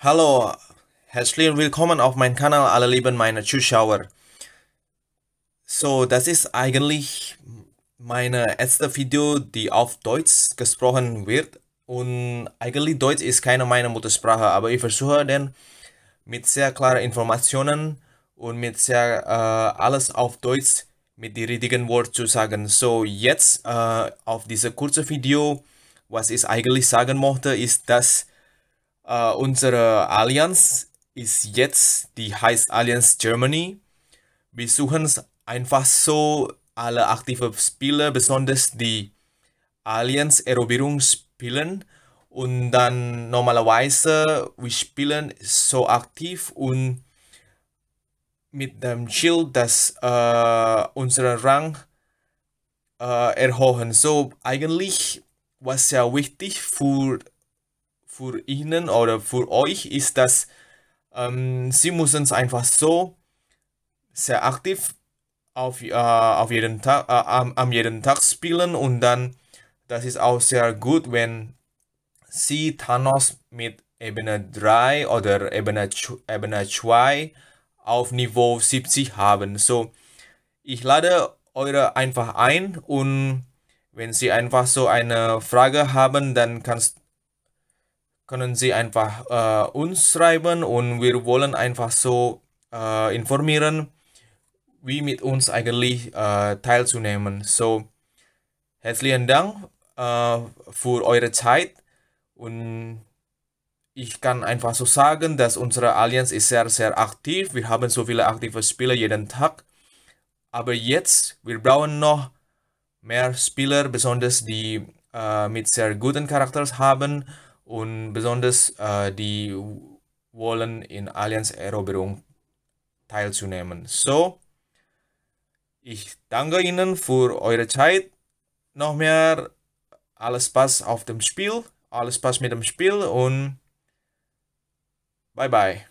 Hallo, herzlich willkommen auf meinem Kanal, alle lieben meine Zuschauer. So, das ist eigentlich mein erste Video, die auf Deutsch gesprochen wird. Und eigentlich Deutsch ist keine meiner Muttersprache, aber ich versuche dann mit sehr klaren Informationen und mit sehr äh, alles auf Deutsch mit den richtigen Worten zu sagen. So, jetzt äh, auf diese kurze Video, was ich eigentlich sagen möchte, ist, dass Uh, unsere Allianz ist jetzt, die heißt Allianz Germany. Wir suchen einfach so alle aktiven Spieler, besonders die Allianz Erobierung spielen. Und dann normalerweise, wir spielen so aktiv und mit dem Schild, dass äh, unseren Rang äh, erhöhen. So eigentlich, was ja wichtig für für Ihnen oder für euch ist, dass ähm, Sie müssen es einfach so sehr aktiv auf, äh, auf jeden Tag, äh, am, am jeden Tag spielen und dann das ist auch sehr gut, wenn Sie Thanos mit Ebene 3 oder Ebene, Ebene 2 auf Niveau 70 haben. So, ich lade eure einfach ein und wenn Sie einfach so eine Frage haben, dann kannst können Sie einfach äh, uns schreiben und wir wollen einfach so äh, informieren, wie mit uns eigentlich äh, teilzunehmen. So, herzlichen Dank äh, für eure Zeit und ich kann einfach so sagen, dass unsere Allianz ist sehr, sehr aktiv. Wir haben so viele aktive Spieler jeden Tag. Aber jetzt, wir brauchen noch mehr Spieler, besonders die äh, mit sehr guten Charakters haben und besonders äh, die wollen in Allianz-Eroberung teilzunehmen. So, ich danke Ihnen für eure Zeit. Noch mehr, alles Spaß auf dem Spiel, alles Spaß mit dem Spiel und bye bye.